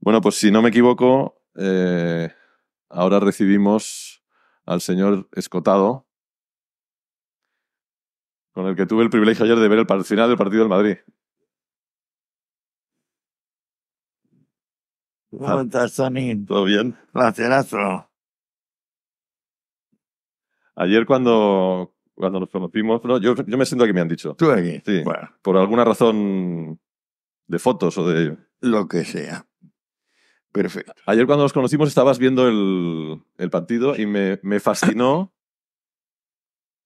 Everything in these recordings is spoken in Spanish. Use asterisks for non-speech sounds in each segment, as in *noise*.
Bueno, pues si no me equivoco, eh, ahora recibimos al señor Escotado, con el que tuve el privilegio ayer de ver el final del partido del Madrid. ¿Cómo ah. estás, ¿Todo bien? Placerazo. Ayer cuando, cuando nos conocimos, yo, me siento aquí, me han dicho. ¿Tú aquí? Sí. Por alguna razón de fotos o de... Lo que sea. Ayer cuando nos conocimos estabas viendo el, partido y me, fascinó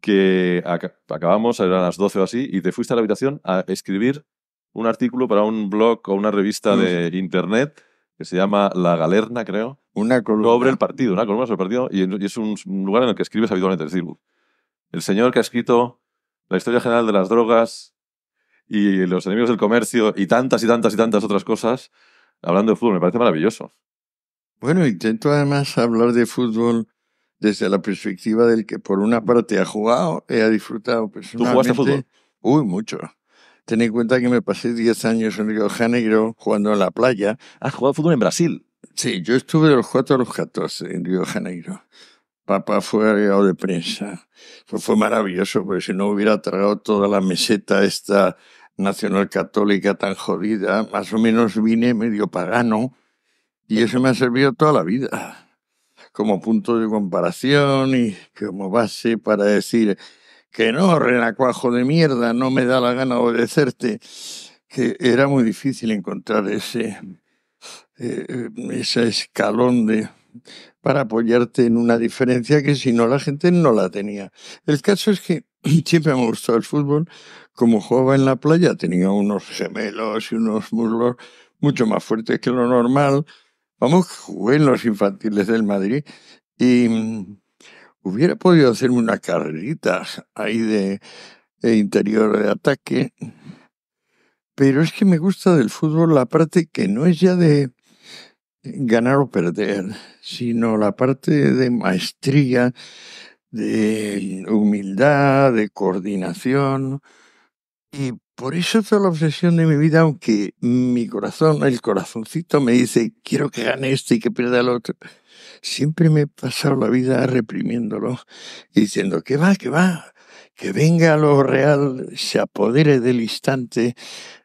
que acabamos, eran las 12 o así, y te fuiste a la habitación a escribir un artículo para un blog o una revista de internet que se llama La Galerna, creo. Una Sobre el partido, una columna sobre el partido, y, es un lugar en el que escribes habitualmente. Es decir, el señor que ha escrito la historia general de las drogas y los enemigos del comercio y tantas y tantas y tantas otras cosas, hablando de fútbol, me parece maravilloso. Bueno, intento además hablar de fútbol desde la perspectiva del que por una parte ha jugado y eh, ha disfrutado personalmente. ¿Tú jugaste fútbol? Uy, mucho. Ten en cuenta que me pasé 10 años en Río Janeiro jugando en la playa. ¿Has jugado fútbol en Brasil? Sí, yo estuve de los 4 a los 14 en Río Janeiro. Papá fue agregado de prensa. Fue, fue maravilloso, porque si no hubiera tragado toda la meseta esta nacional católica tan jodida, más o menos vine medio pagano y eso me ha servido toda la vida como punto de comparación y como base para decir que no, renacuajo de mierda, no me da la gana obedecerte, que era muy difícil encontrar ese, eh, eh, ese escalón de para apoyarte en una diferencia que si no la gente no la tenía. El caso es que *clears throat* siempre me gustó el fútbol. Como jugaba en la playa tenía unos gemelos y unos muslos mucho más fuertes que lo normal. Vamos, jugué en los infantiles del Madrid y mm, hubiera podido hacerme una carrerita ahí de, de interior de ataque. Pero es que me gusta del fútbol la parte que no es ya de ganar o perder, sino la parte de maestría, de humildad, de coordinación. Y por eso toda la obsesión de mi vida, aunque mi corazón, el corazoncito me dice, quiero que gane este y que pierda el otro, siempre me he pasado la vida reprimiéndolo diciendo, que va, que va, que venga lo real, se apodere del instante,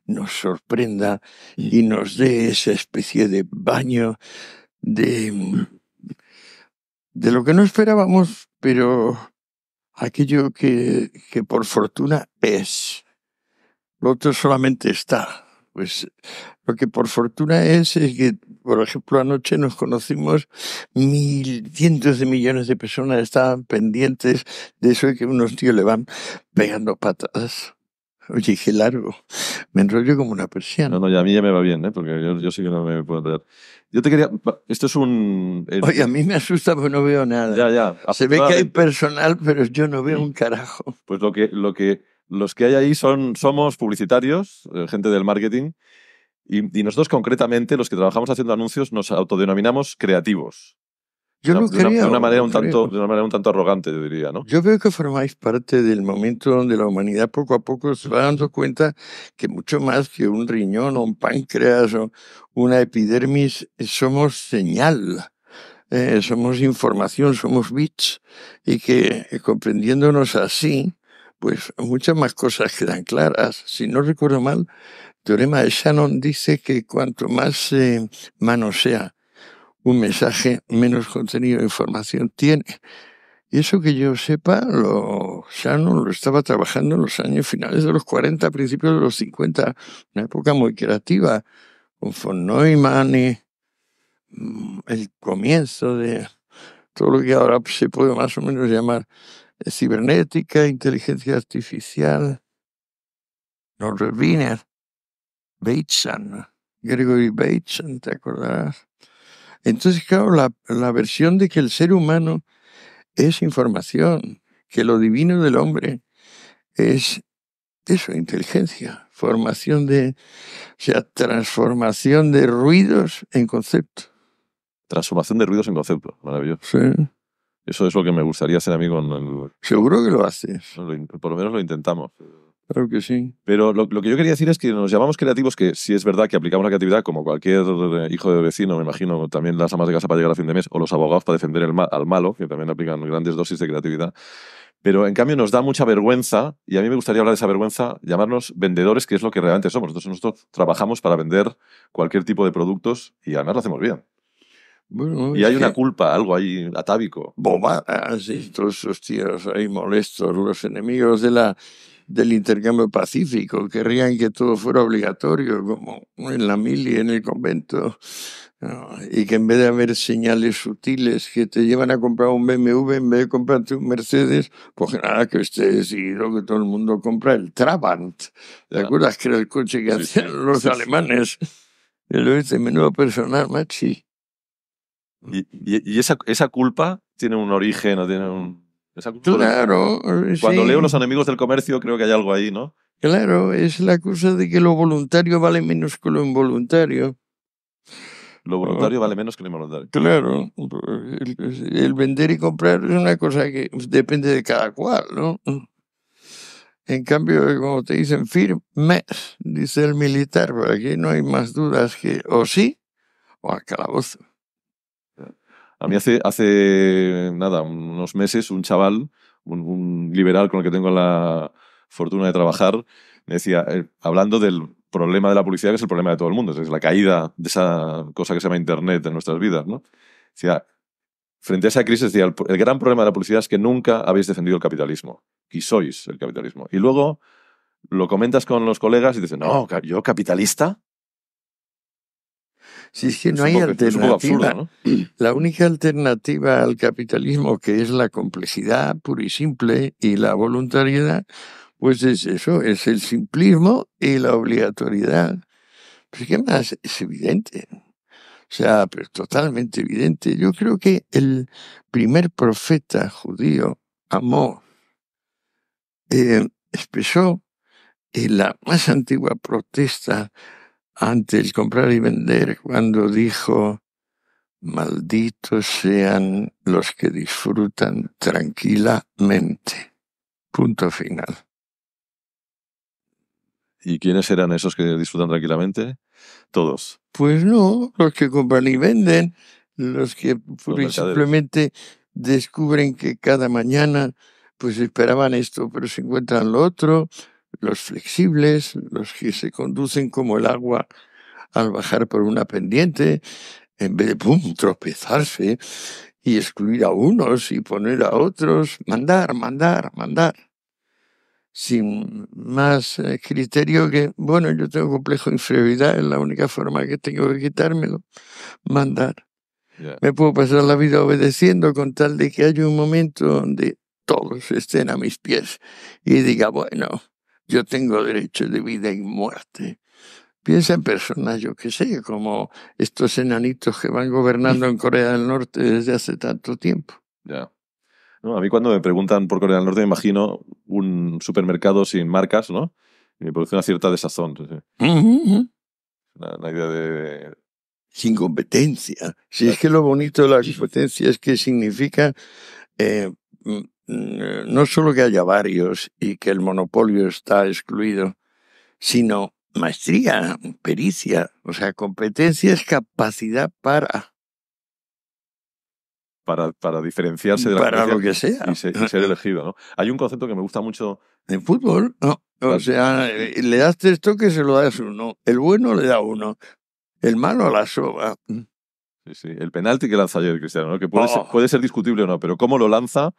nos sorprenda mm. y nos dé esa especie de baño de, mm, de lo que no esperábamos, pero aquello que, por fortuna es. Lo otro solamente está. Pues lo que por fortuna es es que, por ejemplo, anoche nos conocimos, mil, cientos de millones de personas estaban pendientes de eso y que unos tíos le van pegando patadas. Oye, qué largo. Me enrollo como una persiana. No, no, ya a mí ya me va bien, ¿eh? porque yo, sí que no me puedo enrollar. Yo te quería. Esto es un. Eh, Oye, a mí me asusta porque no veo nada. Ya, ya. Se ve que hay personal, pero yo no veo un carajo. Pues lo que, lo que, los que hay ahí son, somos publicitarios, eh, gente del marketing, y nosotros concretamente, los que trabajamos haciendo anuncios, nos autodenominamos creativos. Yo de, una, manera un tanto, arrogante, yo diría, ¿no? Yo veo que formáis parte del momento donde la humanidad poco a poco se va dando cuenta que mucho más que un riñón o un páncreas o una epidermis, somos señal. Eh, somos información, somos bits, y que eh, comprendiéndonos así, pues muchas más cosas quedan claras. Si no recuerdo mal, el teorema de Shannon dice que cuanto más eh, mano sea un mensaje menos contenido de información tiene. Y eso que yo sepa, lo, no lo estaba trabajando en los años finales de los 40, principios de los 50, una época muy creativa, con von Neumann mm, el comienzo de todo lo que ahora se puede más o menos llamar eh, cibernética, inteligencia artificial, Norbert Wiener, Bateson, Gregory Bateson, ¿te acordarás? Entonces, claro, la, versión de que el ser humano es información, que lo divino del hombre es eso, inteligencia, formación de, o sea, transformación de ruidos en concepto. Transformación de ruidos en concepto, maravilloso. Sí. Eso es lo que me gustaría hacer a mí con el... Seguro que lo haces. Por lo menos lo intentamos. Claro que sí. Pero lo, que yo quería decir es que nos llamamos creativos, que si es verdad que aplicamos la creatividad como cualquier eh, hijo de vecino, me imagino, también las amas de casa para llegar a fin de mes, o los abogados para defender el al malo, que también aplican grandes dosis de creatividad. Pero en cambio nos da mucha vergüenza, y a mí me gustaría hablar de esa vergüenza, llamarnos vendedores, que es lo que realmente somos. nosotros trabajamos para vender cualquier tipo de productos y además lo hacemos bien. y hay una culpa, algo ahí atávico. Bobadas y todos esos ahí molestos, los enemigos de la del intercambio pacífico, querrían que todo fuera obligatorio, como en la mili, en el convento, y que en vez de haber señales sutiles que te llevan a comprar un BMW, en vez de comprarte un Mercedes, pues nada, que esté decidido que todo el mundo compra el Trabant. ¿Te acuerdas que era el coche que hacían los alemanes? El este menudo personal, machi. Y, y esa, esa culpa tiene un origen o tiene un claro. Eh, cuando leo Los enemigos del comercio, creo que hay algo ahí, ¿no? Claro, es la cosa de que lo voluntario vale menos que lo involuntario. Lo ah. voluntario vale menos que lo involuntario. Claro, el, vender y comprar es una cosa que depende de cada cual, ¿no? En cambio, como te dicen, firmes, dice el militar, porque aquí no hay más dudas que o sí o al calabozo. A mí hace, hace nada, unos meses, un chaval, un, liberal con el que tengo la fortuna de trabajar, me decía, eh, hablando del problema de la publicidad, que es el problema de todo el mundo, es la caída de esa cosa que se llama Internet en nuestras vidas, ¿no? Decía, frente a esa crisis, decía, el, gran problema de la publicidad es que nunca habéis defendido el capitalismo y sois el capitalismo. Y luego lo comentas con los colegas y te dicen, no, yo capitalista, si es que no hay alternativa. *clears throat* La única alternativa al capitalismo, que es la complejidad pura y simple y la voluntariedad, pues es eso, es el simplismo y la obligatoriedad. pues ¿qué más? Es evidente. O sea, pero totalmente evidente. Yo creo que el primer profeta judío, Amor, eh, expresó en la más antigua protesta antes el comprar y vender, cuando dijo, malditos sean los que disfrutan tranquilamente. Punto final. ¿Y quiénes eran esos que disfrutan tranquilamente? Todos. Pues no, los que compran y venden, los que simplemente descubren que cada mañana pues esperaban esto, pero se encuentran lo otro, los flexibles, los que se conducen como el agua al bajar por una pendiente, en vez de pum, tropezarse y excluir a unos y poner a otros, mandar, mandar, mandar, sin más eh, criterio que, bueno, yo tengo complejo de inferioridad, es la única forma que tengo que quitármelo, mandar. Me puedo pasar la vida obedeciendo con tal de que haya un momento donde todos estén a mis pies y diga, bueno, yo tengo derecho de vida y muerte. Piensa en personas, yo qué sé, como estos enanitos que van gobernando en Corea del Norte desde hace tanto tiempo. Ya. a mí cuando me preguntan por Corea del Norte me imagino un supermercado sin marcas, ¿no? Y me produce una cierta desazón. una, idea de, sin competencia. Si es que lo bonito de la competencia es que significa eh, mm, Mm, eh, no solo que haya varios y que el monopolio está excluido, sino maestría, pericia, o sea, competencia es capacidad para para, para, diferenciarse de la Para lo que sea. Y, ser *laughs* elegido, ¿no? Hay un concepto que me gusta mucho. En fútbol, O sea, eh, le das tres toques, se lo das uno. El bueno le da uno. El malo a la soba. Sí, sí. El penalti que lanza ayer Cristiano, que oh. puede ser discutible o no, pero cómo lo lanza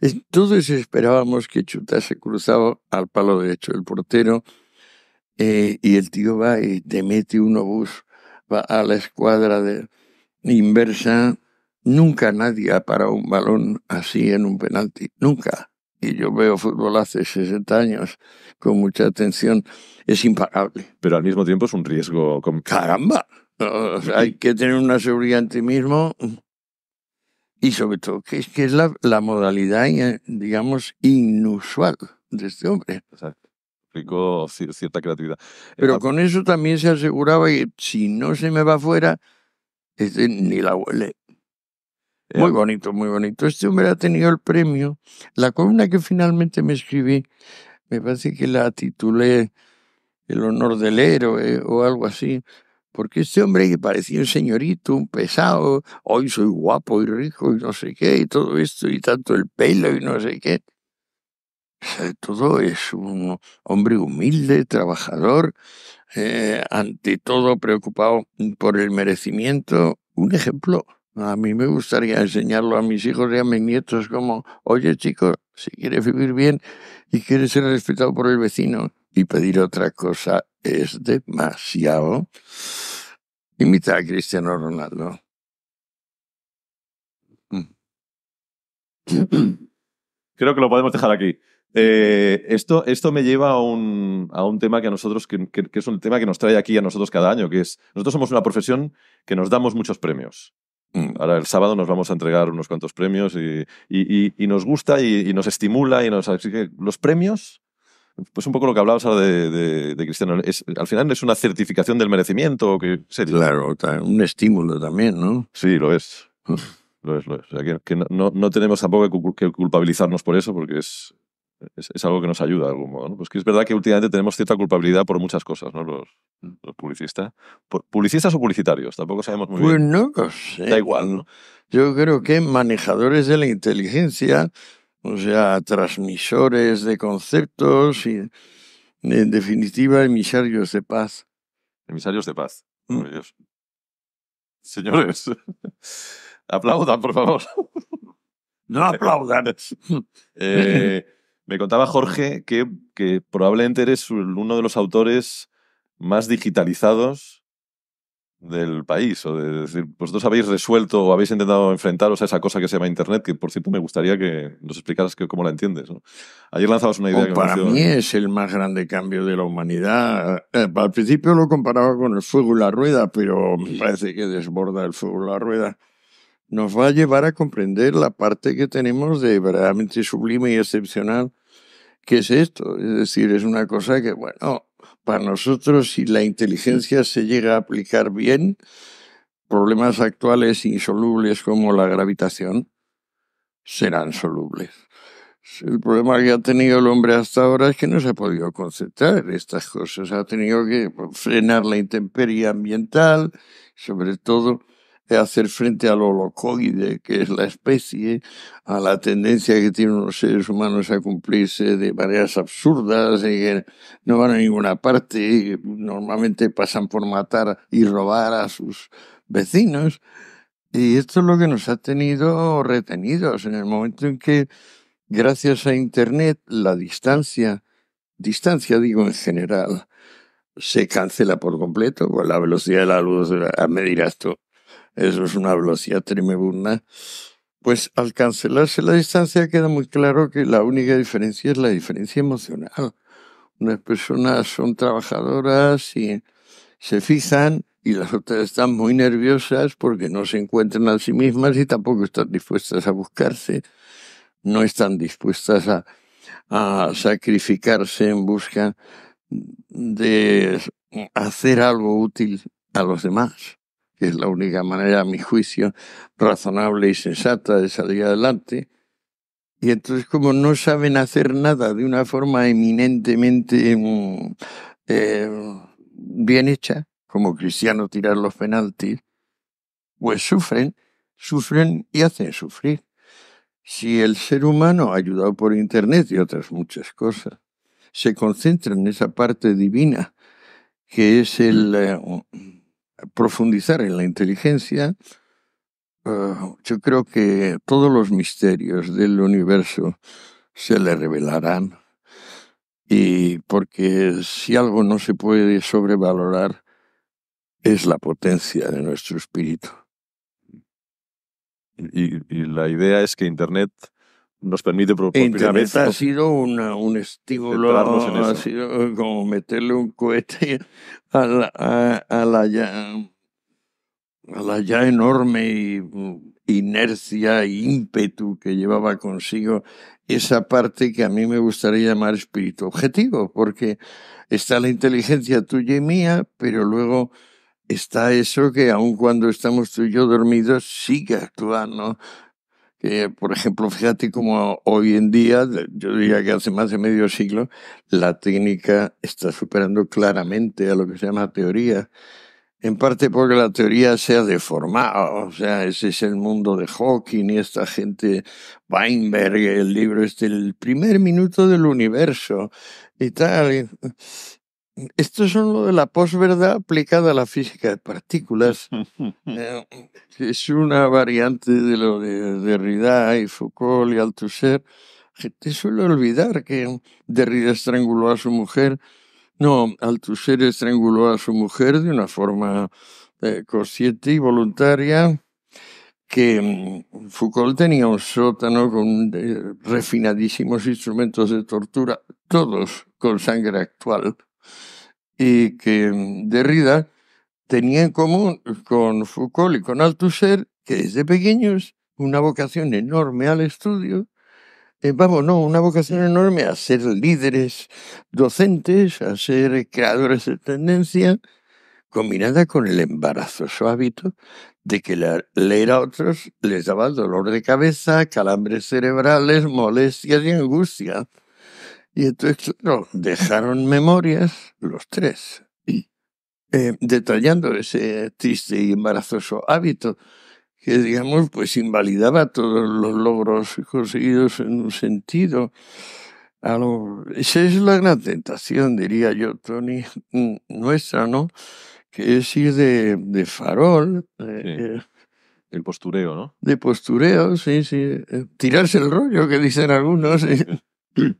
entonces esperábamos que Chuta se cruzaba al palo derecho del portero eh, y el tío va y te mete un obús, va a la escuadra de inversa. Nunca nadie ha parado un balón así en un penalti, nunca. Y yo veo fútbol hace 60 años con mucha atención, es imparable. Pero al mismo tiempo es un riesgo. Con... ¡Caramba! hay que tener una seguridad en ti mismo y sobre todo que es, que la, modalidad, eh, digamos, inusual de este hombre. Exacto. Explicó cierta creatividad. Pero con eso también se aseguraba que si no se me va fuera, este, ni la huele. Eh, muy bonito, muy bonito. Este hombre ha tenido el premio. La columna que finalmente me escribí, me parece que la titulé El honor del héroe o algo así, porque este hombre que parecía un señorito, un pesado, hoy soy guapo y rico y no sé qué, y todo esto, y tanto el pelo y no sé qué. todo es un hombre humilde, trabajador, eh, ante todo preocupado por el merecimiento. Un ejemplo, a mí me gustaría enseñarlo a mis hijos y a mis nietos como, oye chicos, si quieres vivir bien y quieres ser respetado por el vecino, y pedir otra cosa es demasiado. Imita a Cristiano Ronaldo. Mm. Creo que lo podemos dejar aquí. Eh, esto, esto me lleva a un, tema que a nosotros, que, es un tema que nos trae aquí a nosotros cada año, que es, nosotros somos una profesión que nos damos muchos premios. Mm. Ahora el sábado nos vamos a entregar unos cuantos premios y, y nos gusta y, nos estimula y nos... Así que los premios pues un poco lo que hablabas ahora de, de, Cristiano, al final es una certificación del merecimiento. Claro, un estímulo también, ¿no? Sí, lo es. lo es, lo es. que, no, no, tenemos tampoco que culpabilizarnos por eso, porque es, es, algo que nos ayuda de algún modo. Pues que es verdad que últimamente tenemos cierta culpabilidad por muchas cosas, ¿no? Los, mm. los publicistas. ¿Publicistas o publicitarios? Tampoco sabemos muy pues bien. Pues no sé. Da igual, ¿no? Yo creo que manejadores de la inteligencia o sea, transmisores de conceptos y, en definitiva, emisarios de paz. Emisarios de paz. Mm. Señores, *laughs* aplaudan, por favor. No aplaudan. *laughs* Eh, me contaba Jorge que probablemente eres uno de los autores más digitalizados del país. O de decir, vosotros habéis resuelto o habéis intentado enfrentaros a esa cosa que se llama Internet, que por cierto me gustaría que nos explicaras que, cómo la entiendes. Ayer lanzabas una idea oh, Para mí es el más grande cambio de la humanidad. Eh, eh, al principio lo comparaba con el fuego y la rueda, pero me parece que desborda el fuego y la rueda. Nos va a llevar a comprender la parte que tenemos de verdaderamente sublime y excepcional que es esto. Es decir, es una cosa que, bueno, para nosotros, si la inteligencia se llega a aplicar bien, problemas actuales insolubles como la gravitación serán solubles. El problema que ha tenido el hombre hasta ahora es que no se ha podido concentrar estas cosas. Ha tenido que frenar la intemperie ambiental, sobre todo de hacer frente al holocoide, que es la especie, a la tendencia que tienen los seres humanos a cumplirse de varias absurdas, que no van a ninguna parte, normalmente pasan por matar y robar a sus vecinos. Y esto es lo que nos ha tenido retenidos en el momento en que, gracias a Internet, la distancia, distancia digo en general, se cancela por completo, con la velocidad de la luz, a medir esto eso es una velocidad tremenda, pues al cancelarse la distancia queda muy claro que la única diferencia es la diferencia emocional. Unas personas son trabajadoras y se fijan y las otras están muy nerviosas porque no se encuentran a sí mismas y tampoco están dispuestas a buscarse, no están dispuestas a sacrificarse en busca de hacer algo útil a los demás que es la única manera, a mi juicio, razonable y sensata de salir adelante. Y entonces, como no saben hacer nada de una forma eminentemente mm, eh, bien hecha, como cristiano tirar los penaltis, pues sufren, sufren y hacen sufrir. Si el ser humano, ayudado por Internet y otras muchas cosas, se concentra en esa parte divina, que es el, eh, profundizar en la inteligencia, ah, yo creo que todos los misterios del universo se le revelarán. Y porque si algo no se puede sobrevalorar, es la potencia de nuestro espíritu. y, la idea es que Internet nos permite por primera vez. ha *laughs* sido una, un estímulo, ha sido como meterle un cohete a la, a, la, ya, a la ya enorme inercia e ímpetu que llevaba consigo esa parte que a mí me gustaría llamar espíritu objetivo, porque está la inteligencia tuya y mía, pero luego está eso que aun cuando estamos tú y yo dormidos sigue actuando eh, por ejemplo, fíjate cómo hoy en día, yo diría que hace más de medio siglo, la técnica está superando claramente a lo que se llama teoría, en parte porque la teoría se ha deformado, o sea, ese es el mundo de Hawking y esta gente, Weinberg, el libro es este, el primer minuto del universo y tal. Esto es lo de la posverdad aplicada a la física de partículas. *laughs* Eh, es una variante de lo de Derrida y Foucault y Althusser. Gente suele olvidar que Derrida estranguló a su mujer. No, Althusser estranguló a su mujer de una forma eh, consciente y voluntaria que mm, Foucault tenía un sótano con eh, refinadísimos instrumentos de tortura, todos con sangre actual y que mm, Derrida tenía en común con Foucault y con Althusser que desde pequeños una vocación enorme al estudio, eh, vamos, no, una vocación enorme a ser líderes docentes, a ser creadores de tendencia, combinada con el embarazoso hábito de que leer a otros les daba dolor de cabeza, calambres cerebrales, molestias y angustia. Y entonces, claro, dejaron memorias los tres, eh, detallando ese triste y embarazoso hábito que, digamos, pues invalidaba todos los logros conseguidos en un sentido. A Esa es la gran tentación, diría yo, Tony, nuestra, ¿no? Que es ir de, farol. Eh, eh, el postureo, ¿no? De postureo, sí, sí. Eh, tirarse el rollo, que dicen algunos. *laughs*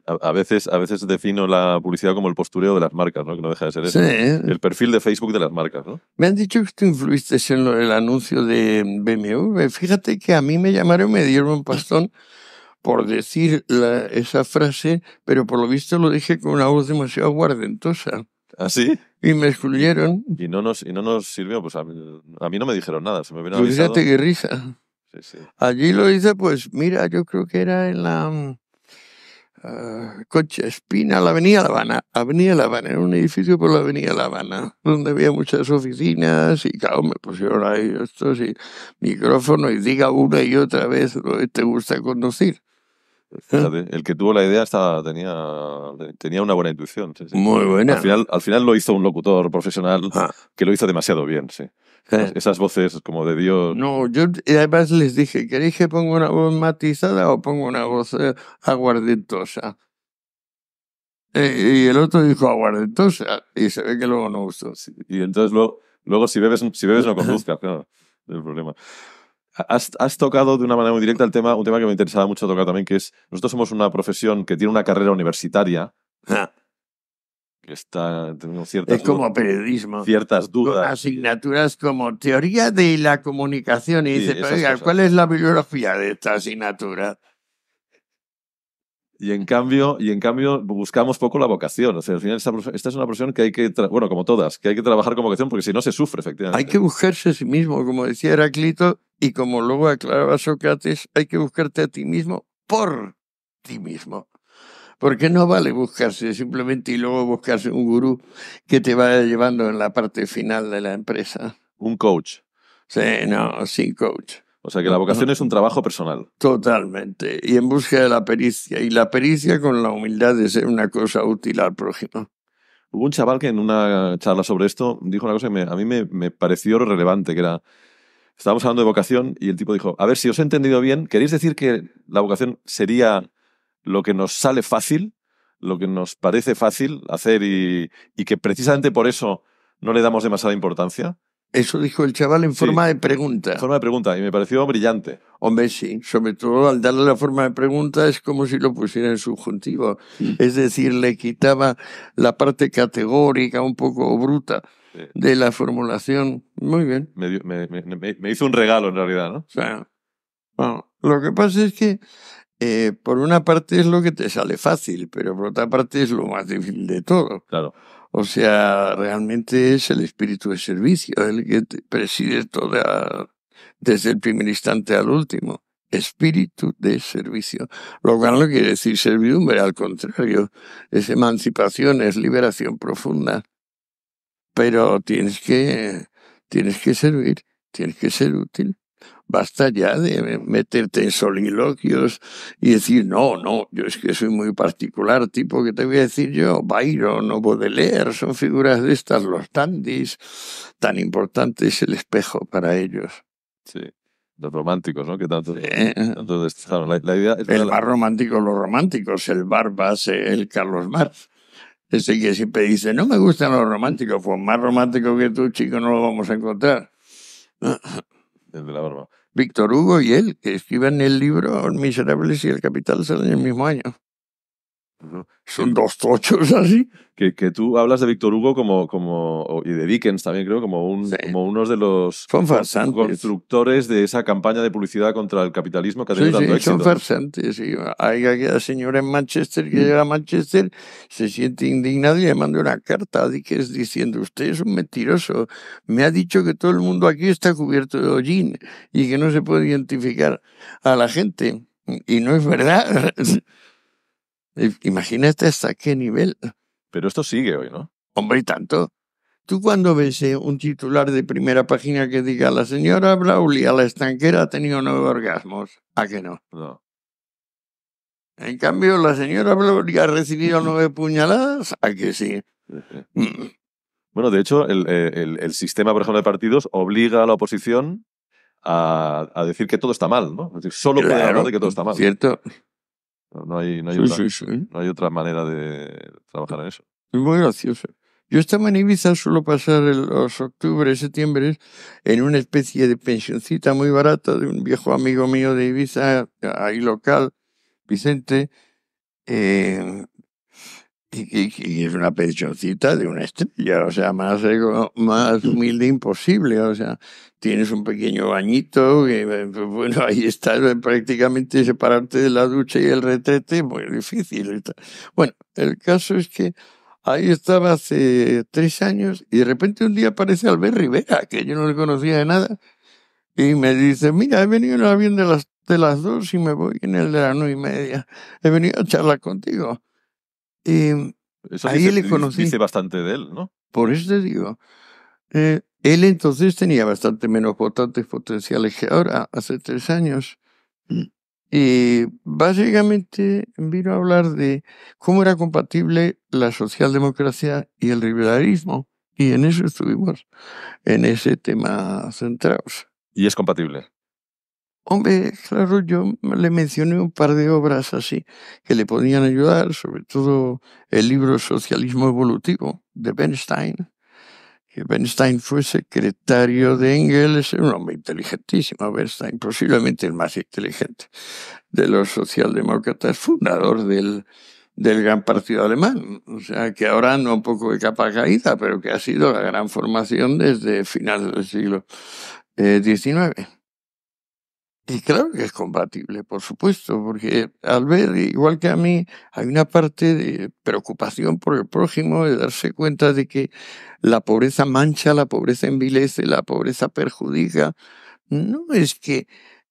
a, veces, a veces defino la publicidad como el postureo de las marcas, ¿no? Que no deja de ser eso. ¿eh? El perfil de Facebook de las marcas, ¿no? Me han dicho que tú influiste en el anuncio de BMW. Fíjate que a mí me llamaron, me dieron un pastón por decir esa frase, pero por lo visto lo dije con una voz demasiado guardentosa. ¿Ah, sí? Y me excluyeron. Y no nos, y no nos sirvió, pues a, mí no me dijeron nada, Fíjate qué risa. Allí lo hice, pues mira, yo creo que era en la Ah, coche, Concha Espina, la Avenida La Habana, Avenida La Habana, era un edificio por la Avenida La Habana, donde había muchas oficinas y claro, me pusieron ahí estos y micrófono y diga una y otra vez lo que te gusta conducir. el que tuvo la idea estaba, tenía, tenía una buena intuición. Muy buena. Al final, lo hizo un locutor profesional ah. que lo hizo demasiado bien, sí. Esas, voces como de Dios. No, yo además les dije, ¿queréis que ponga una voz matizada o pongo una voz eh, aguardentosa? Eh, y el otro dijo aguardentosa y se ve que luego no usó. y entonces luego, luego si, bebes, si bebes no conduzcas, *laughs* claro, el problema. Has, has, tocado de una manera muy directa el tema, un tema que me interesaba mucho tocar también, que es, nosotros somos una profesión que tiene una carrera universitaria, está es como periodismo ciertas dudas asignaturas como teoría de la comunicación y dice oiga cuál es la bibliografía de esta asignatura y en cambio y en cambio buscamos poco la vocación o sea al final esta, es una profesión que hay que bueno como todas que hay que trabajar con vocación porque si no se sufre efectivamente hay que buscarse a sí mismo como decía Heráclito, y como luego aclaraba Sócrates hay que buscarte a ti mismo por ti mismo porque no vale buscarse simplemente y luego buscarse un gurú que te vaya llevando en la parte final de la empresa. Un coach. Sí, no, sin coach. O sea que la vocación es un trabajo personal. Totalmente. Y en busca de la pericia. Y la pericia con la humildad de ser una cosa útil al prójimo. Hubo un chaval que en una charla sobre esto dijo una cosa que a mí me, me pareció relevante, que era, estábamos hablando de vocación y el tipo dijo, a ver si os he entendido bien, ¿queréis decir que la vocación sería lo que nos sale fácil, lo que nos parece fácil hacer y, y que precisamente por eso no le damos demasiada importancia. Eso dijo el chaval en forma de pregunta. En forma de pregunta, y me pareció brillante. Hombre, sí, sobre todo al darle la forma de pregunta es como si lo pusiera en subjuntivo. Es decir, le quitaba la parte categórica, un poco bruta, de la formulación. Muy bien. Me, hizo un regalo en realidad, ¿no? O sea, bueno, lo que pasa es que eh, por una parte es lo que te sale fácil, pero por otra parte es lo más difícil de todo. Claro. O sea, realmente es el espíritu de servicio el que preside toda, desde el primer instante al último. Espíritu de servicio. Lo cual no quiere decir servidumbre, al contrario, es emancipación, es liberación profunda. Pero tienes que, tienes que servir, tienes que ser útil, Basta ya de meterte en soliloquios y decir, no, no, yo es que soy muy particular, tipo que te voy a decir yo, Byron o Baudelaire, son figuras de estas, los Tandis tan importante es el espejo para ellos. Sí, los románticos, ¿no? Que tanto, ¿eh? La, el más romántico, los románticos, el Barbas, el Carlos Marx. Ese que siempre dice, no me gustan los románticos, pues más romántico que tú, chico, no lo vamos a encontrar. Víctor Hugo y él, que escriben el libro Miserables y el Capital salen el mismo año. Son dos tochos así. Que, que, tú hablas de Víctor Hugo como, como, y de Dickens también, creo, como, un, como unos de los constructores de esa campaña de publicidad contra el capitalismo que ha tenido sí, éxito. Son farsantes. Hay aquella señora en Manchester que mm. llega a Manchester, se siente indignado y le manda una carta a Dickens diciendo: Usted es un mentiroso. Me ha dicho que todo el mundo aquí está cubierto de hollín y que no se puede identificar a la gente. Y no es verdad. *laughs* Imagínate hasta qué nivel. Pero esto sigue hoy, ¿no? Hombre, y tanto. Tú cuando ves eh, un titular de primera página que diga la señora Brauli la estanquera ha tenido nueve orgasmos, ¿a qué no? No. En cambio, la señora Brauli ha recibido *laughs* nueve puñaladas, ¿a que sí? Mm. Bueno, de hecho, eh, el, sistema, por ejemplo, de partidos obliga a la oposición a, decir que todo está mal, ¿no? solo puede hablar de que todo está mal. Cierto. No hay, otra, manera de trabajar en eso. muy gracioso. Yo estaba en Ibiza, suelo pasar los octubre, septiembre en una especie de pensioncita muy barata de un viejo amigo mío de Ibiza, ahí local, Vicente, eh, y, es una pensioncita de una estrella, o sea, más, más mm. humilde imposible, o sea, tienes un pequeño bañito, que, *laughs* bueno, ahí estás eh, prácticamente separarte de la ducha y el retrete, muy difícil. Bueno, el caso es que ahí estaba hace tres años y de repente un día aparece Albert Rivera, que yo no le conocía de nada, y me dice, mira, he venido en el avión de las, de las dos y me voy en el de las nueve y media, he venido a charlar contigo y em, eso ahí le conocí. bastante de él, ¿no? Por eso te digo. Eh, él entonces tenía bastante menos votantes potenciales que ahora, hace tres años. Y básicamente vino a hablar de cómo era compatible la socialdemocracia y el liberalismo. Y en eso estuvimos, en ese tema centrados. ¿Y es compatible? Hombre, claro, yo le mencioné un par de obras así que le podían ayudar, sobre todo el libro Socialismo Evolutivo de Bernstein, que Bernstein fue secretario de Engels, es un hombre inteligentísimo, Bernstein, posiblemente el más inteligente de los socialdemócratas, fundador del, gran partido alemán, o sea, que ahora no un poco de capa caída, pero que ha sido la gran formación desde finales del siglo XIX. Eh, y claro que es compatible, por supuesto, porque al ver, igual que a mí, hay una parte de preocupación por el prójimo, de darse cuenta de que la pobreza mancha, la pobreza envilece, la pobreza perjudica. No es que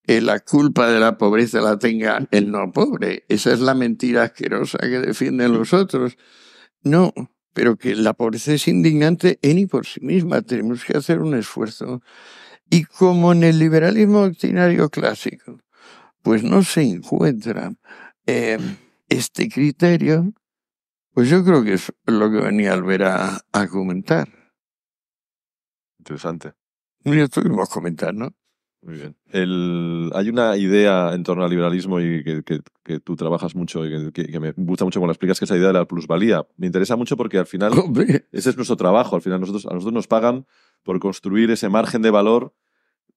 eh, la culpa de la pobreza la tenga el no pobre, esa es la mentira asquerosa que defienden los otros. No, pero que la pobreza es indignante en y por sí misma, tenemos que hacer un esfuerzo y como en el liberalismo doctrinario clásico, pues no se encuentra em, este criterio, pues yo creo que es lo que venía Albert a, a comentar. Interesante. a comentar, ¿no? Muy bien. hay una idea en torno al liberalismo y que, que, tú trabajas mucho y que, que, me gusta mucho cuando la explicas, que es idea de la plusvalía. Me interesa mucho porque al final ese es nuestro trabajo. Al final nosotros, a nosotros nos pagan por construir ese margen de valor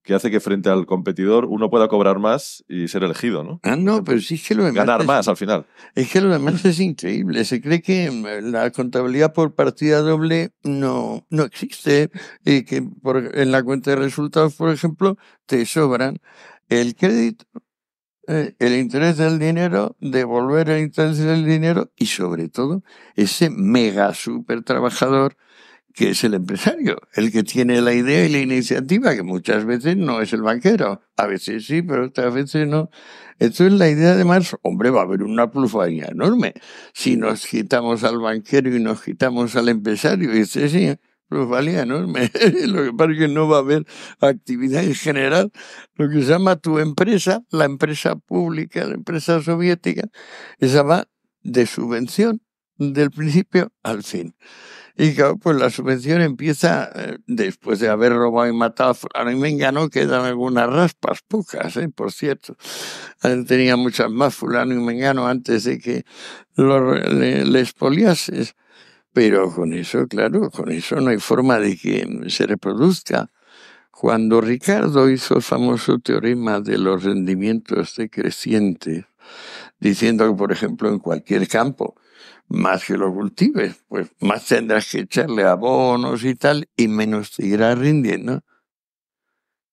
que hace que frente al competidor uno pueda cobrar más y ser elegido, ¿no? Ah, no, pero sí es que lo demás... Ganar más al final. Es que lo demás es increíble. Se cree que mm, la contabilidad por partida doble no, no existe y que en la cuenta de resultados, por ejemplo, te sobran el crédito, eh, el interés del dinero, devolver el interés del dinero y sobre todo ese mega super trabajador que es el empresario, el que tiene la idea y la iniciativa, que muchas veces no es el banquero. A veces sí, pero otras veces no. Entonces la idea de además, hombre, va a haber una plusvalía enorme. Si nos quitamos al banquero y nos quitamos al empresario, dice, sí, plusvalía enorme. *laughs* lo que pasa es que no va a haber actividad en general, lo que se llama tu empresa, la empresa pública, la empresa soviética, esa va de subvención del principio al fin. Y claro, pues la subvención empieza eh, después de haber robado y matado a Fulano y Mengano, quedan algunas raspas, pocas, ¿eh? por cierto. Tenía muchas más Fulano y Mengano antes de que le, les poliases. Pero con eso, claro, con eso no hay forma de que mm, se reproduzca. Cuando Ricardo hizo el famoso teorema de los rendimientos decrecientes, diciendo que, por ejemplo, en cualquier campo, más que lo cultives, pues más tendrás que echarle abonos y tal, y menos te irá rindiendo.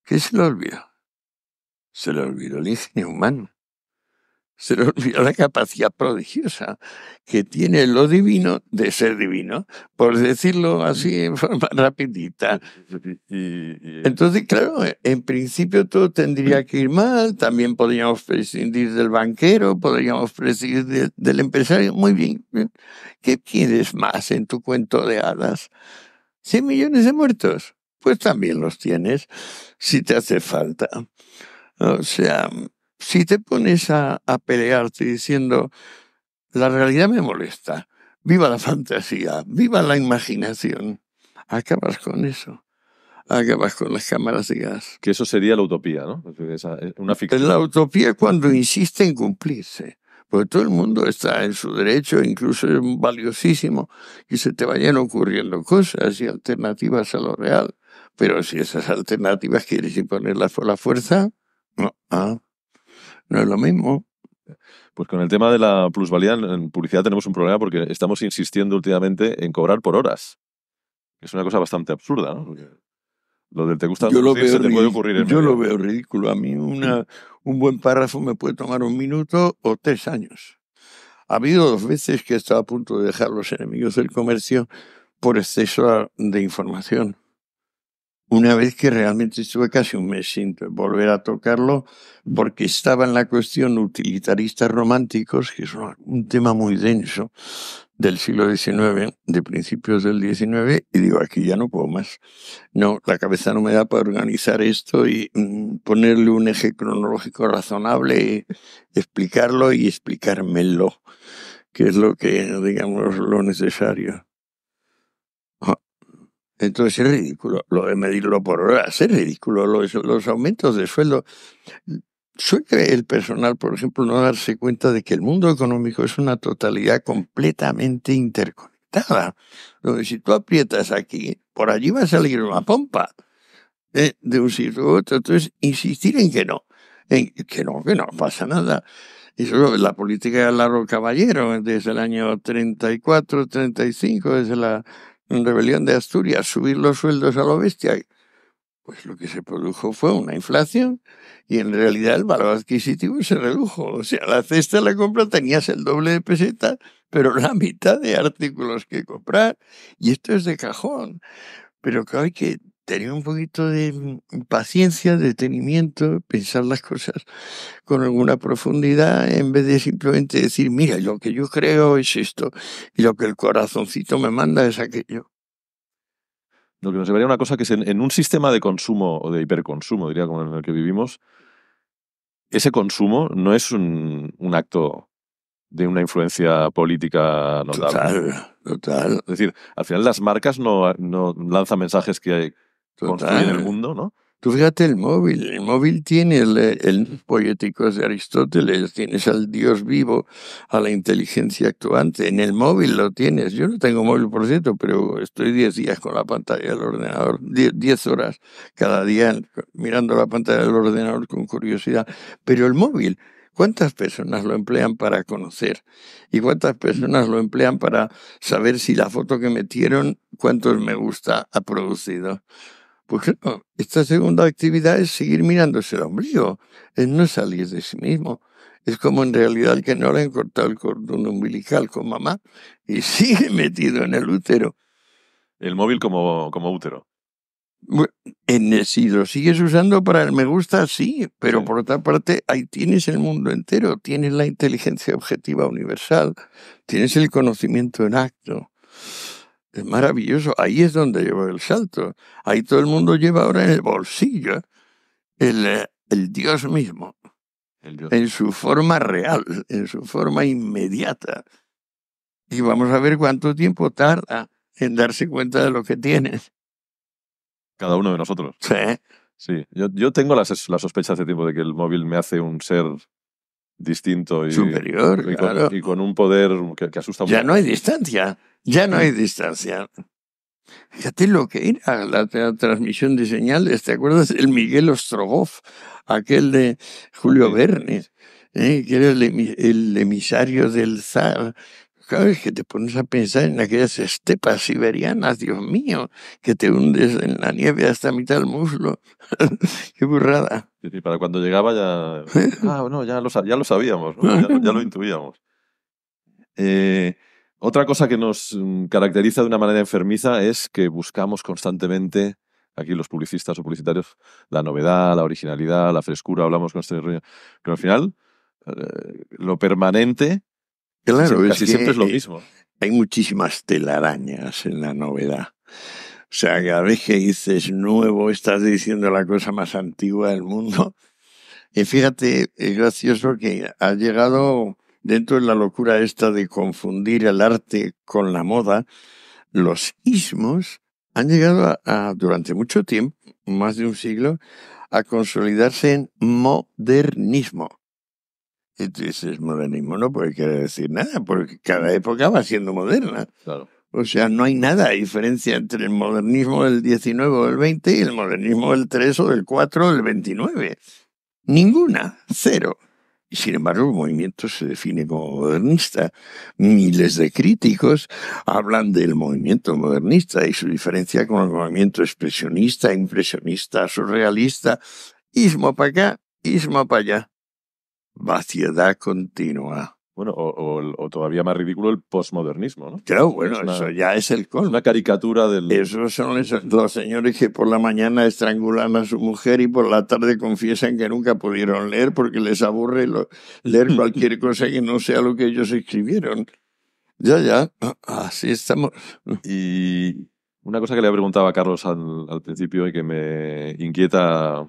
¿Qué se lo olvidó? Se lo olvidó el ingenio humano se le olvidó la capacidad prodigiosa que tiene lo divino de ser divino, por decirlo así en forma *laughs* rapidita. Entonces, claro, en principio todo tendría que ir mal, también podríamos prescindir del banquero, podríamos prescindir del empresario. Muy bien, ¿qué quieres más en tu cuento de hadas? ¿Cien millones de muertos, pues también los tienes si te hace falta. O sea, si te pones a, pelearte diciendo, la realidad me molesta, viva la *laughs* fantasía, viva la imaginación, acabas con eso acabas con las cámaras de gas. Que eso sería la utopía, ¿no? Eh, una ficción. La utopía cuando insiste en cumplirse. Porque todo el mundo está en su derecho, incluso es valiosísimo y se te vayan ocurriendo cosas y alternativas a lo real. Pero si esas alternativas quieres imponerlas por la fuerza, no. Ah no es lo mismo. Pues con el tema de la plusvalía en publicidad tenemos un problema porque estamos insistiendo últimamente en cobrar por horas. Es una cosa bastante absurda, ¿no? Lo del te gusta yo lo veo Yo lo veo ridículo. A mí un buen párrafo me puede tomar un minuto o tres años. Ha habido dos veces que he estado a punto de dejar los enemigos del comercio por exceso de información una vez que realmente estuve casi un mes sin volver a tocarlo, porque estaba en la cuestión utilitaristas románticos, que es un tema muy denso del siglo XIX, de principios del XIX, y digo, aquí ya no puedo más. No, la cabeza no me da para organizar esto y mm, ponerle un eje cronológico razonable, explicarlo y explicármelo, que es lo que, digamos, lo necesario. Entonces es ridículo lo de medirlo por horas, es ridículo los, aumentos de sueldo. Suele el personal, por ejemplo, no darse cuenta de que el mundo económico es una totalidad completamente interconectada. si tú aprietas aquí, por allí va a salir una pompa ¿eh? de, un sitio a otro. Entonces, insistir en que no, que no, que no pasa nada. Eso, la política de Largo Caballero ¿eh? desde el año 34, 35, desde la en rebelión de Asturias, subir los sueldos a lo bestia. Pues lo que se produjo fue una inflación y en realidad el valor adquisitivo se redujo. O sea, la cesta de la compra tenías el doble de peseta, pero la mitad de artículos que comprar. Y esto es de cajón. Pero que hay que tener un poquito de mm, paciencia, detenimiento, pensar las cosas con alguna profundidad, en vez de simplemente decir, mira, lo que yo creo es esto, y lo que el corazoncito me manda es aquello. Lo que nos llevaría una cosa que es en, un sistema de consumo o de hiperconsumo, diría como en el que vivimos, ese consumo no es un, acto de una influencia política notable. Total, total. Es decir, al final las marcas no, lanzan mensajes que, hay Total. en el mundo, ¿no? Tú fíjate el móvil, el móvil tiene el, poético de Aristóteles, tienes al Dios vivo, a la inteligencia actuante, en el móvil lo tienes. Yo no tengo móvil, por cierto, pero estoy 10 días con la pantalla del ordenador, 10 horas cada día mirando la pantalla del ordenador con curiosidad. Pero el móvil, ¿Cuántas personas lo emplean para conocer? ¿Y cuántas personas lo emplean para saber si la foto que metieron, cuántos me gusta ha producido? Pues esta segunda actividad es seguir mirándose el ombligo, es no salir de sí mismo. Es como en realidad el que no le han cortado el cordón umbilical con mamá y *laughs* sigue metido en el útero. El móvil como, como útero. En, si lo sigues usando para el me gusta, sí, pero por otra parte, ahí tienes el mundo entero, tienes la inteligencia objetiva universal, tienes el conocimiento en acto. Es maravilloso. Ahí es donde llevo el salto. Ahí todo el mundo lleva ahora en el bolsillo el, eh, el Dios mismo. En su forma real, en su forma inmediata. Y vamos a ver cuánto tiempo tarda en darse cuenta de lo que tienes. Cada uno de nosotros. Sí. Sí, yo, yo tengo la, sospecha hace tiempo de que el móvil me hace un ser distinto y superior claro. y con, un poder que, que asusta mucho. Ya no hay distancia. Ya no hay distancia. Fíjate lo que era la, transmisión de señales. ¿Te acuerdas? El Miguel Ostrogoff, aquel de Julio Verne, ¿eh? que era el, emisario del zar. Cada que te pones a pensar en aquellas estepas siberianas, Dios mío, que te hundes en la nieve hasta mitad del muslo. *laughs* Qué burrada. para cuando llegaba ya. *laughs* Ah, no, ya lo, ya lo sabíamos, ya, ya lo *laughs* intuíamos. Eh, otra cosa que nos mm, caracteriza de una manera enfermiza es que buscamos constantemente, aquí los publicistas o publicitarios, la novedad, la originalidad, la frescura, hablamos con este pero al final eh, lo permanente claro, casi, es siempre es lo eh, mismo. Hay muchísimas telarañas en la novedad. O sea, cada vez que dices nuevo, estás diciendo la cosa más antigua del mundo. *laughs* Y fíjate, es gracioso que ha llegado dentro de la locura esta de confundir el arte con la moda, los ismos han llegado a, durante mucho tiempo, más de un siglo, a consolidarse en modernismo. Entonces, modernismo no puede querer decir nada, porque cada época va siendo moderna. O sea, no hay nada de diferencia entre el modernismo del 19 o del 20 y el modernismo del 3 o del 4 o del 29. Ninguna, cero. Y sin embargo, el movimiento se define como modernista. Miles de críticos hablan del movimiento modernista y su diferencia con el movimiento expresionista, impresionista, surrealista, ismo para acá, ismo para allá. Vaciedad continua. Bueno, o, todavía más ridículo el posmodernismo, ¿no? Claro, bueno, eso ya es el colmo. Una caricatura del... Esos son esos, los señores que por la mañana estrangulan a su mujer y por la tarde confiesan que nunca pudieron leer porque les aburre leer *laughs* cualquier cosa que no sea lo que ellos escribieron. Ya, ya, así estamos. Y una cosa que le preguntaba a Carlos al, al principio y que me inquieta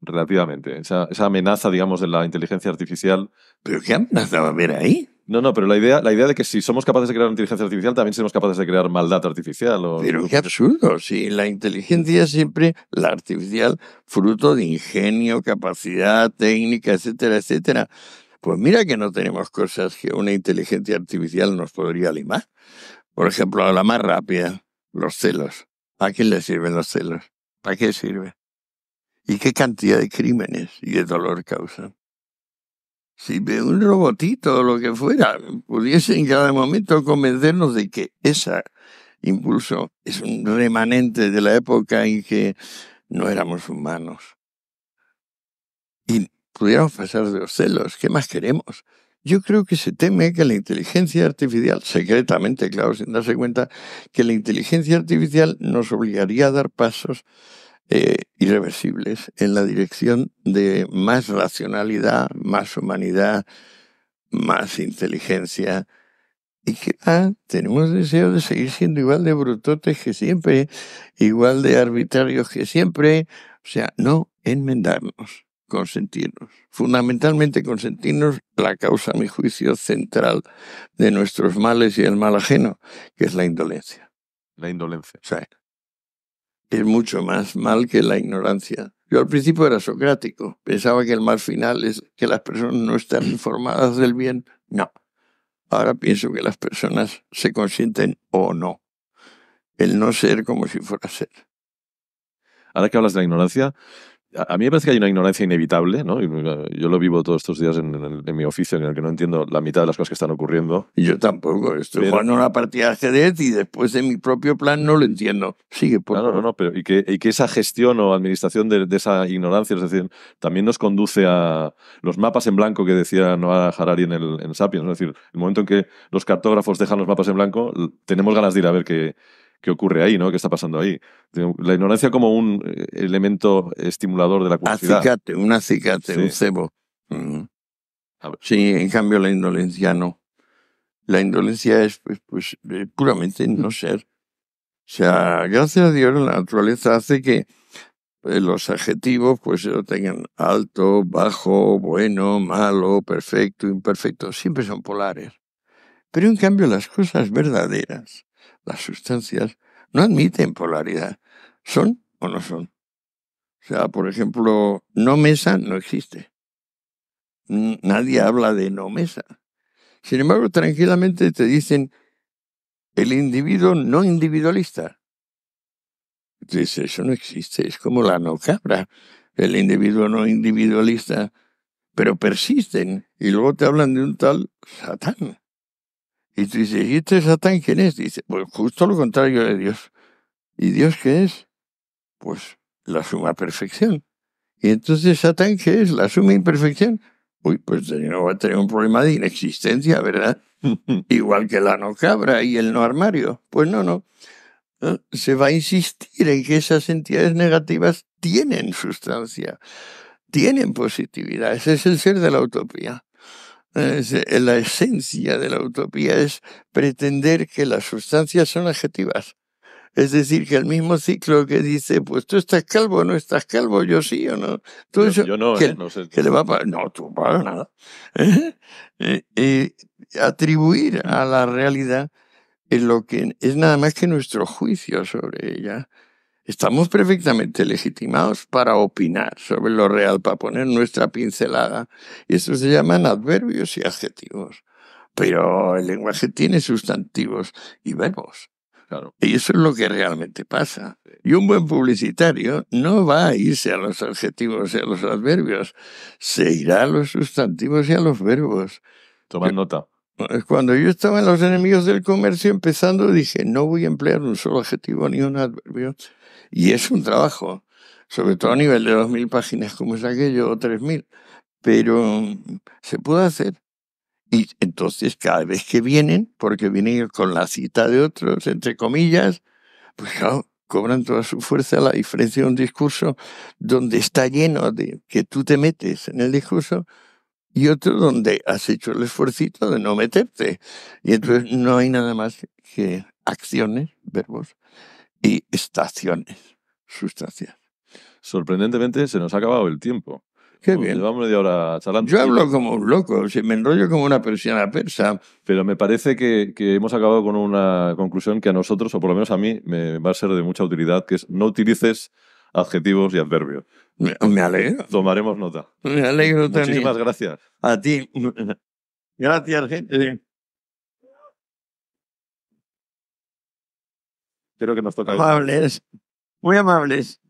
relativamente. Esa, amenaza, digamos, de la inteligencia artificial. ¿Pero qué amenaza va a haber ahí? No, no, pero la idea, la idea de que si somos capaces de crear inteligencia artificial, también seremos capaces de crear maldad artificial. O... Pero qué absurdo. Si la inteligencia siempre, la artificial, fruto de ingenio, capacidad técnica, etcétera, etcétera. Pues mira que no tenemos cosas que una inteligencia artificial nos podría limar. Por ejemplo, a la más rápida, los celos. ¿A quién le sirven los celos? ¿Para qué sirve? y qué cantidad de crímenes y de dolor causa. Si un robotito o lo que fuera pudiese en cada momento convencernos de que ese impulso es un remanente de la época en que no éramos humanos. Y pudiéramos pasar de los celos, ¿qué más queremos? Yo creo que se teme que la inteligencia artificial, secretamente, claro, sin darse cuenta, que la inteligencia artificial nos obligaría a dar pasos eh, irreversibles en la dirección de más racionalidad, más humanidad, más inteligencia. Y que ah, tenemos deseo de seguir siendo igual de brutotes que siempre, igual de arbitrarios que siempre. O sea, no enmendarnos, consentirnos. Fundamentalmente consentirnos la causa, a mi juicio, central de nuestros males y el mal ajeno, que es la indolencia. La indolencia. O es mucho más mal que la ignorancia. Yo al principio era socrático, pensaba que el mal final es que las personas no están informadas del bien. No, ahora pienso que las personas se consienten o no. El no ser como si fuera ser. Ahora que hablas de la ignorancia, a mí me parece que hay una ignorancia inevitable, ¿no? Yo lo vivo todos estos días en, mi oficio, en el que no entiendo la mitad de las cosas que están ocurriendo. Y yo tampoco. Estoy jugando una partida de ajedrez y después de mi propio plan no lo entiendo. Sigue, pero y que, y que, esa gestión o administración de, esa ignorancia, es decir, también nos conduce a los mapas en blanco que decía Noah Harari en, el, en Sapiens. Es decir, el momento en que los cartógrafos dejan los mapas en blanco, tenemos ganas de ir a ver qué qué ocurre ahí, ¿no? ¿Qué está pasando ahí? La ignorancia como un eh, elemento estimulador de la curiosidad. Acicate, un acicate, un cebo. Sí, en cambio la indolencia no. La indolencia es pues, pues eh, puramente no ser. O sea, gracias a Dios la naturaleza hace que pues, los adjetivos pues tengan alto, bajo, bueno, malo, perfecto, imperfecto, siempre son polares. Pero en cambio las cosas verdaderas, las sustancias no admiten polaridad. ¿Son o no son? O sea, por ejemplo, no mesa no existe. Nadie habla de no mesa. Sin embargo, tranquilamente te dicen el individuo no individualista. Dices, eso no existe, es como la no cabra, el individuo no individualista, pero persisten y luego te hablan de un tal Satán. Y tú dices, ¿y este Satán quién es? Dice, pues justo lo contrario de Dios. ¿Y Dios qué es? Pues la suma perfección. ¿Y entonces Satán qué es? La suma imperfección. Uy, pues no va a tener un problema de inexistencia, ¿verdad? *laughs* Igual que la no cabra y el no armario. Pues no, no. Ah, se va a insistir en que esas entidades negativas tienen sustancia, tienen positividad. Ese es el ser de la utopía la esencia de la utopía es pretender que las sustancias son adjetivas. Es decir, que el mismo ciclo que dice, pues tú estás calvo, no estás calvo, yo sí o no. Tú yo, eso, no, que, ¿eh? no sé. le va no, tú para nada. ¿Eh? Eh, eh atribuir a la realidad eh, lo que es nada más que nuestro juicio sobre ella. Estamos perfectamente legitimados para opinar sobre lo real, para poner nuestra pincelada, y eso se llaman adverbios y adjetivos. Pero el lenguaje tiene sustantivos y verbos. Claro. Y eso es lo que realmente pasa. Y un buen publicitario no va a irse a los adjetivos y a los adverbios, se irá a los sustantivos y a los verbos. Tomad nota. Cuando yo estaba en los enemigos del comercio empezando, dije, no voy a emplear un solo adjetivo ni un adverbio. Y es un trabajo, sobre todo a nivel de 2.000 páginas como es aquello, o 3.000. Pero se puede hacer. Y entonces cada vez que vienen, porque vienen con la cita de otros, entre comillas, pues claro, cobran toda su fuerza la diferencia de un discurso donde está lleno de que tú te metes en el discurso y otro donde has hecho el esfuerzo de no meterte. Y entonces no hay nada más que acciones, verbos, y estaciones, sustancias. Sorprendentemente se nos ha acabado el tiempo. Qué bien. Llevamos charlando. Yo hablo como un loco, me enrollo como una persiana persa. Pero me parece que, que, hemos acabado con una conclusión que a nosotros, o por lo menos a mí, me va a ser de mucha utilidad, que es no utilices adjetivos y adverbios. Me, alegro. Tomaremos nota. Me alegro también. Muchísimas gracias. A ti. Gracias, gente. Creo que nos toca. Amables. Muy amables.